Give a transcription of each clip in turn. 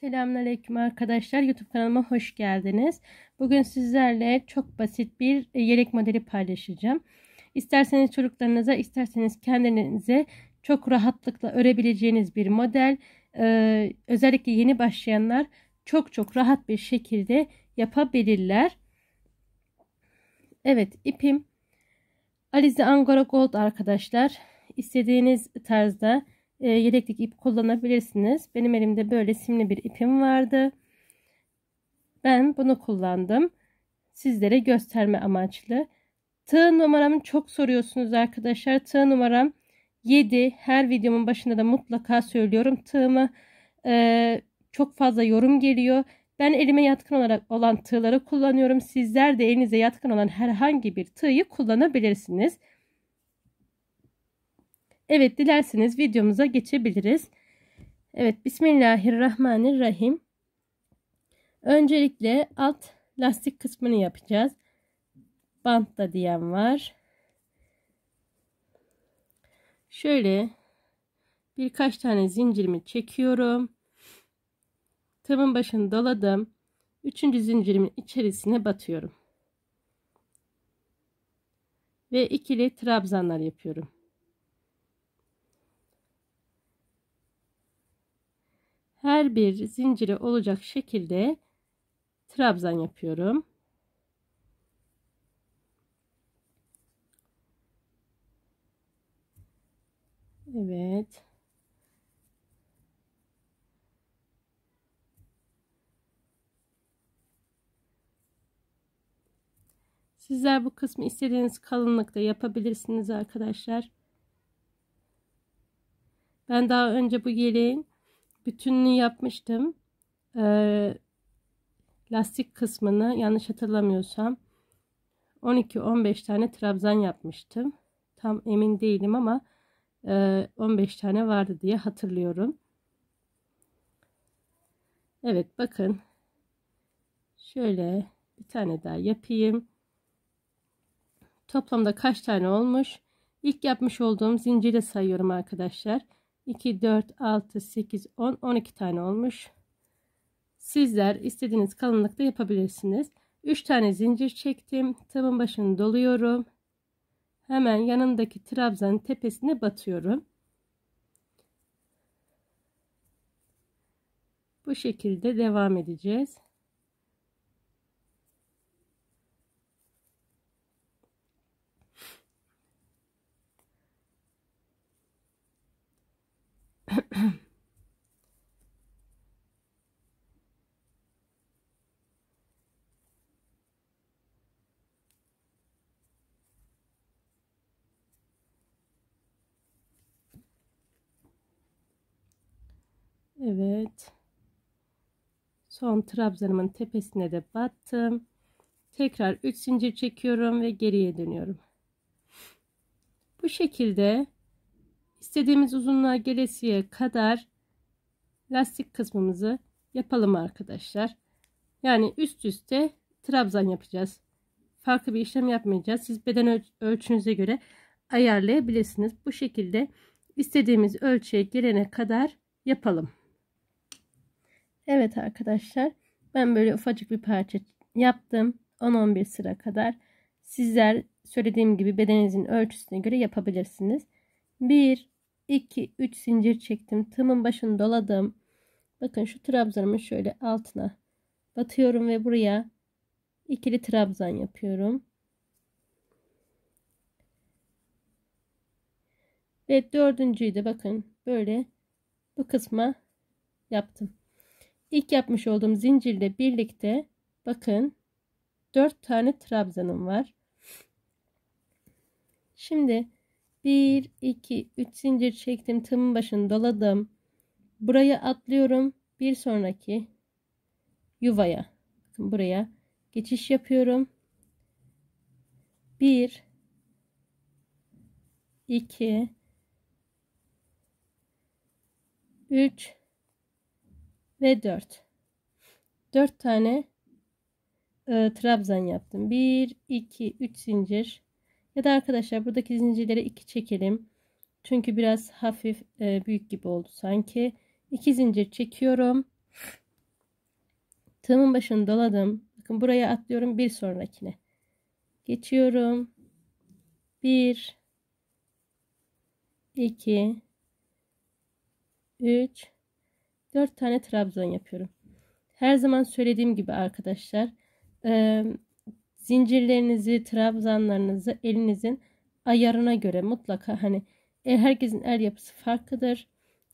Selamünaleyküm arkadaşlar. YouTube kanalıma hoş geldiniz. Bugün sizlerle çok basit bir e, yelek modeli paylaşacağım. İsterseniz çocuklarınıza, isterseniz kendinize çok rahatlıkla örebileceğiniz bir model. Ee, özellikle yeni başlayanlar çok çok rahat bir şekilde yapabilirler. Evet, ipim Alize Angora Gold arkadaşlar. İstediğiniz tarzda e, yedeklik ip kullanabilirsiniz. Benim elimde böyle simli bir ipim vardı. Ben bunu kullandım. Sizlere gösterme amaçlı. Tığ numaramı çok soruyorsunuz arkadaşlar. Tığ numaram 7. Her videomun başında da mutlaka söylüyorum tığımı. E, çok fazla yorum geliyor. Ben elime yatkın olarak olan tığları kullanıyorum. Sizler de elinize yatkın olan herhangi bir tığı kullanabilirsiniz. Evet dilerseniz videomuza geçebiliriz. Evet Bismillahirrahmanirrahim. Öncelikle alt lastik kısmını yapacağız. Bantla diyen var. Şöyle birkaç tane zincirimi çekiyorum. Tamın başını doladım. Üçüncü zincirimin içerisine batıyorum. Ve ikili trabzanlar yapıyorum. her bir zincire olacak şekilde trabzan yapıyorum. Evet. Sizler bu kısmı istediğiniz kalınlıkta yapabilirsiniz arkadaşlar. Ben daha önce bu yeleğin bütününü yapmıştım. Ee, lastik kısmını yanlış hatırlamıyorsam 12-15 tane trabzan yapmıştım. Tam emin değilim ama e, 15 tane vardı diye hatırlıyorum. Evet bakın. Şöyle bir tane daha yapayım. Toplamda kaç tane olmuş? İlk yapmış olduğum zinciri sayıyorum arkadaşlar. 2, 4, 6, 8, 10, 12 tane olmuş. Sizler istediğiniz kalınlıkta yapabilirsiniz. 3 tane zincir çektim. Tığımın başını doluyorum. Hemen yanındaki trabzanın tepesine batıyorum. Bu şekilde devam edeceğiz. Evet. Son trabzanımın tepesine de battım. Tekrar 3 zincir çekiyorum ve geriye dönüyorum. Bu şekilde İstediğimiz uzunluğa gelesiye kadar lastik kısmımızı yapalım arkadaşlar. Yani üst üste trabzan yapacağız. Farklı bir işlem yapmayacağız. Siz beden öl ölçünüze göre ayarlayabilirsiniz. Bu şekilde istediğimiz ölçüye gelene kadar yapalım. Evet arkadaşlar ben böyle ufacık bir parça yaptım. 10-11 sıra kadar. Sizler söylediğim gibi bedeninizin ölçüsüne göre yapabilirsiniz. 1 2 3 zincir çektim. Tığımın başını doladım. Bakın şu trabzanımın şöyle altına batıyorum ve buraya ikili trabzan yapıyorum. Ve dördüncüyü de bakın böyle bu kısma yaptım. İlk yapmış olduğum zincirle birlikte bakın 4 tane trabzanım var. Şimdi 1 2 3 zincir çektim tığımın başını doladım buraya atlıyorum bir sonraki yuvaya buraya geçiş yapıyorum 1 2 3 ve 4 4 tane e, trabzan yaptım 1 2 3 zincir ya da arkadaşlar buradaki zincirleri iki çekelim. Çünkü biraz hafif e, büyük gibi oldu sanki. İki zincir çekiyorum. Tığımın başını doladım. Bakın buraya atlıyorum bir sonrakine. Geçiyorum. bir iki üç dört tane trabzan yapıyorum. Her zaman söylediğim gibi arkadaşlar zincirlerinizi, trabzanlarınızı elinizin ayarına göre mutlaka hani e, herkesin el yapısı farklıdır.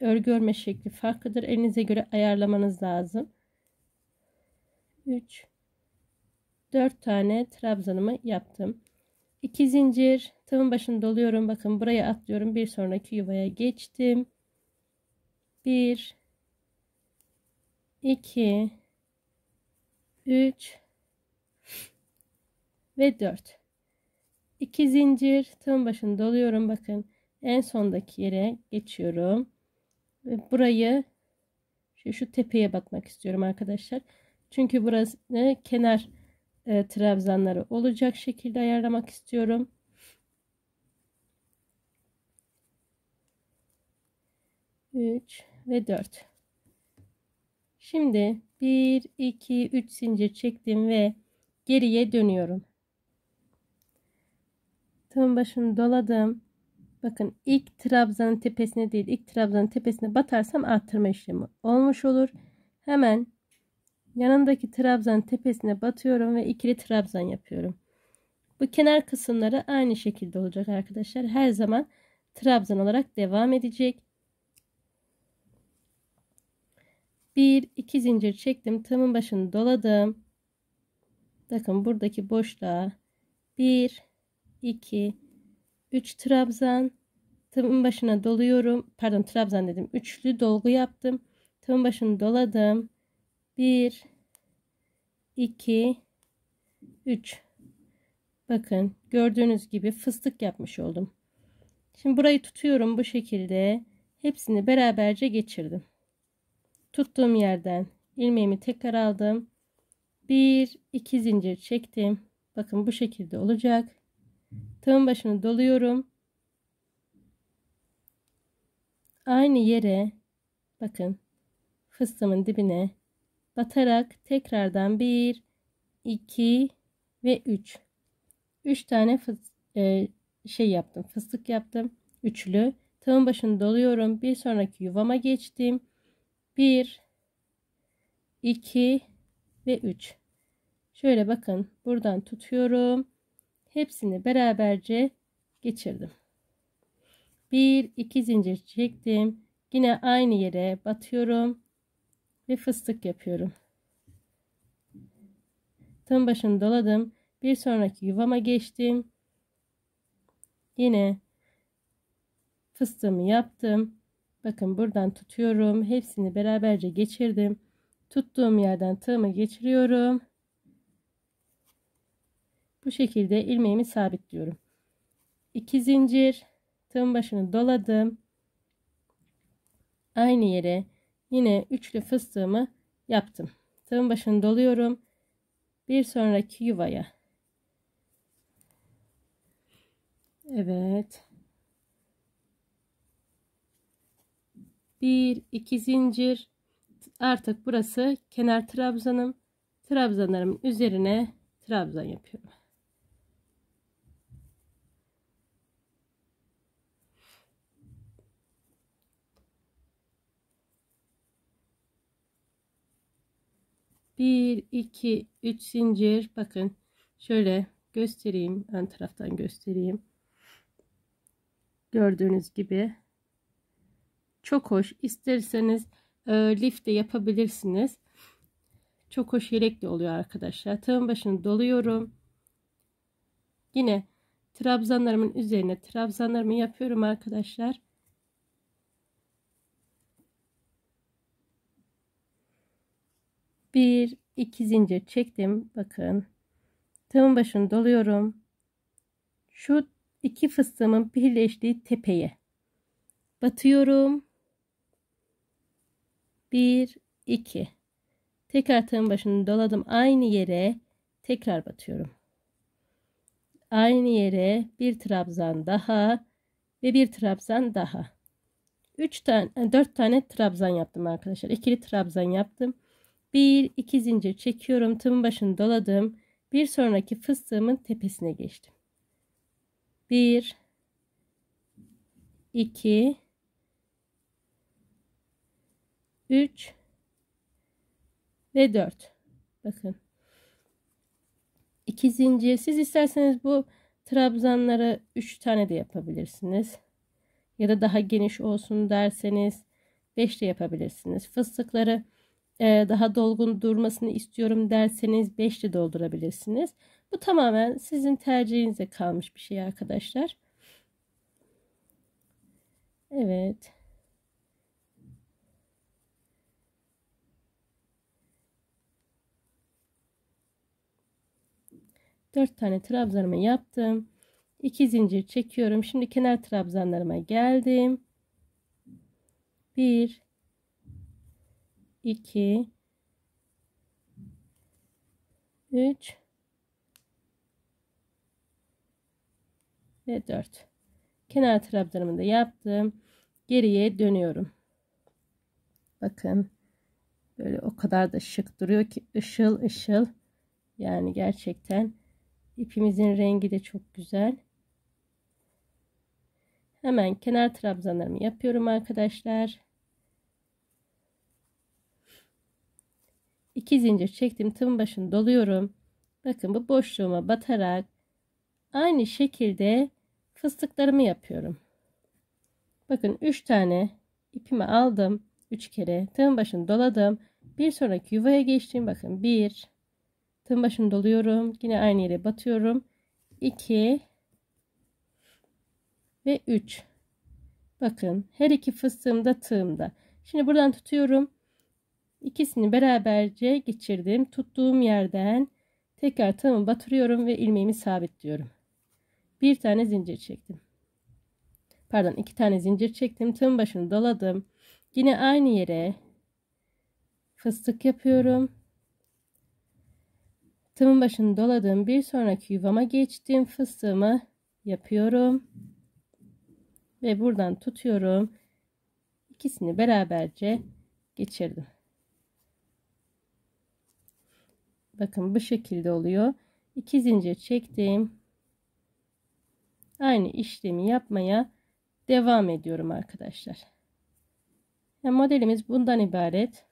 Örgü örme şekli farklıdır. Elinize göre ayarlamanız lazım. 3 4 tane trabzanımı yaptım. 2 zincir tığın başını doluyorum. Bakın buraya atlıyorum. Bir sonraki yuvaya geçtim. 1 2 3 ve 4. 2 zincir tığın başını doluyorum. Bakın en sondaki yere geçiyorum. Ve burayı şu, şu tepeye bakmak istiyorum arkadaşlar. Çünkü burası kenar e, trabzanları olacak şekilde ayarlamak istiyorum. Üç ve dört. Şimdi bir iki üç zincir çektim ve geriye dönüyorum. Tığın başını doladım. Bakın ilk trabzanın tepesine değil ilk trabzanın tepesine batarsam arttırma işlemi olmuş olur. Hemen yanındaki trabzanın tepesine batıyorum ve ikili trabzan yapıyorum. Bu kenar kısımları aynı şekilde olacak arkadaşlar. Her zaman trabzan olarak devam edecek. Bir iki zincir çektim. Tığımın başını doladım. Bakın buradaki boşluğa bir 2 3 trabzan tığımın başına doluyorum pardon trabzan dedim üçlü dolgu yaptım tığımın başını doladım 1 2 3 bakın gördüğünüz gibi fıstık yapmış oldum şimdi burayı tutuyorum bu şekilde hepsini beraberce geçirdim tuttuğum yerden ilmeğimi tekrar aldım 1 2 zincir çektim bakın bu şekilde olacak Tığın başını doluyorum. Aynı yere bakın fıstığımın dibine batarak tekrardan 1, 2 ve 3. 3 tane e, şey yaptım. Fıstık yaptım. Üçlü. Tığın başını doluyorum. Bir sonraki yuvama geçtim. 1 2 ve 3. Şöyle bakın. Buradan tutuyorum hepsini beraberce geçirdim. Bir iki zincir çektim. Yine aynı yere batıyorum ve fıstık yapıyorum. Tığın başını doladım. Bir sonraki yuvama geçtim. Yine fıstığımı yaptım. Bakın buradan tutuyorum. Hepsini beraberce geçirdim. Tuttuğum yerden tığımı geçiriyorum. Bu şekilde ilmeğimi sabitliyorum. 2 zincir tığın başını doladım. Aynı yere yine üçlü fıstığımı yaptım. Tığın başını doluyorum. Bir sonraki yuvaya. Evet. Bir, iki zincir. Artık burası kenar trabzanım. Trabzanlarımın üzerine trabzan yapıyorum. 1 2 3 zincir bakın şöyle göstereyim ön taraftan göstereyim gördüğünüz gibi çok hoş isterseniz e, lif de yapabilirsiniz çok hoş yelek de oluyor arkadaşlar tığın başını doluyorum yine trabzanlarımın üzerine trabzanlarımı yapıyorum arkadaşlar bir iki zincir çektim. Bakın. Tığın başını doluyorum. Şu iki fıstığımın birleştiği tepeye batıyorum. 1 2 Tekrar tığın başını doladım aynı yere tekrar batıyorum. Aynı yere bir trabzan daha ve bir trabzan daha. 3 tane 4 tane trabzan yaptım arkadaşlar. ikili trabzan yaptım. Bir iki zincir çekiyorum. Tığımın başını doladım. Bir sonraki fıstığımın tepesine geçtim. Bir iki üç ve dört. Bakın. iki zincir. Siz isterseniz bu trabzanlara üç tane de yapabilirsiniz. Ya da daha geniş olsun derseniz beş de yapabilirsiniz. Fıstıkları e, daha dolgun durmasını istiyorum derseniz 5 de doldurabilirsiniz. Bu tamamen sizin tercihinize kalmış bir şey arkadaşlar. Evet. Dört tane trabzanımı yaptım. İki zincir çekiyorum. Şimdi kenar trabzanlarıma geldim. Bir, 2 3 ve 4 kenar trabzanımı da yaptım geriye dönüyorum bakın böyle o kadar da şık duruyor ki ışıl ışıl yani gerçekten ipimizin rengi de çok güzel hemen kenar trabzanlarımı yapıyorum arkadaşlar 2 zincir çektim. Tığın başını doluyorum. Bakın bu boşluğuma batarak aynı şekilde fıstıklarımı yapıyorum. Bakın 3 tane ipimi aldım. 3 kere tığın başını doladım. Bir sonraki yuvaya geçtim. Bakın 1 tığın başını doluyorum. Yine aynı yere batıyorum. 2 ve 3. Bakın her iki fıstığım da tığımda. Şimdi buradan tutuyorum. İkisini beraberce geçirdim. Tuttuğum yerden tekrar tığımı batırıyorum ve ilmeğimi sabitliyorum. Bir tane zincir çektim. Pardon iki tane zincir çektim. Tığın başını doladım. Yine aynı yere fıstık yapıyorum. Tığın başını doladım. Bir sonraki yuvama geçtim. Fıstığımı yapıyorum. Ve buradan tutuyorum. İkisini beraberce geçirdim. bakın bu şekilde oluyor 2 zincir çektim aynı işlemi yapmaya devam ediyorum arkadaşlar yani modelimiz bundan ibaret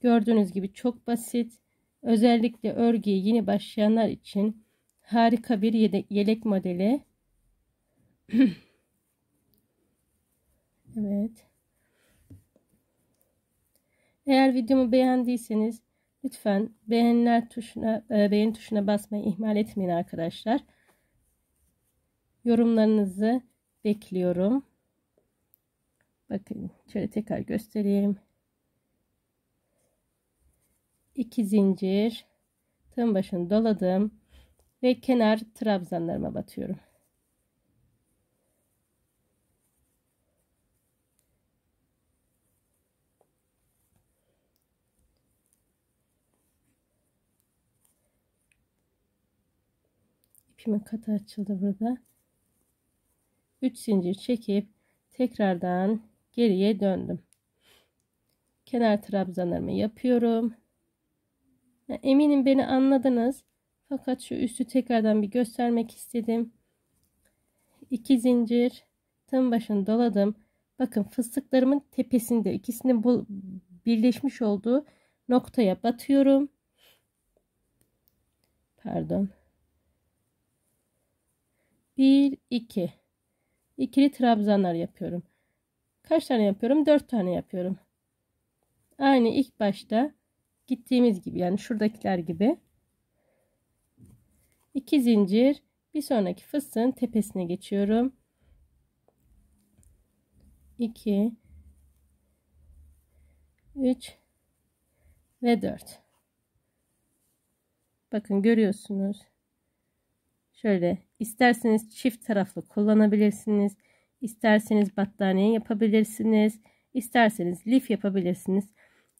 gördüğünüz gibi çok basit özellikle örgüye yeni başlayanlar için harika bir yelek, yelek modeli evet eğer videomu beğendiyseniz Lütfen beğenler tuşuna, e, beğen tuşuna basmayı ihmal etmeyin arkadaşlar. Yorumlarınızı bekliyorum. Bakın şöyle tekrar göstereyim. İki zincir tığın başını doladım ve kenar trabzanlarıma batıyorum. ipimin katı açıldı burada. 3 zincir çekip tekrardan geriye döndüm. Kenar trabzanlarımı yapıyorum. eminim beni anladınız. Fakat şu üstü tekrardan bir göstermek istedim. 2 zincir tığın başını doladım. Bakın fıstıklarımın tepesinde ikisinin bu birleşmiş olduğu noktaya batıyorum. Pardon. 1 2 ikili trabzanlar yapıyorum. Kaç tane yapıyorum? 4 tane yapıyorum. Aynı ilk başta gittiğimiz gibi yani şuradakiler gibi 2 zincir bir sonraki fıstığın tepesine geçiyorum. 2 3 ve 4 Bakın görüyorsunuz. Şöyle isterseniz çift taraflı kullanabilirsiniz. İsterseniz battaniye yapabilirsiniz. İsterseniz lif yapabilirsiniz.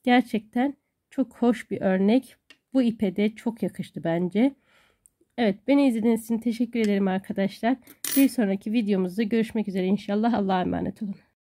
Gerçekten çok hoş bir örnek. Bu ipe de çok yakıştı bence. Evet beni izlediğiniz için teşekkür ederim arkadaşlar. Bir sonraki videomuzda görüşmek üzere inşallah. Allah'a emanet olun.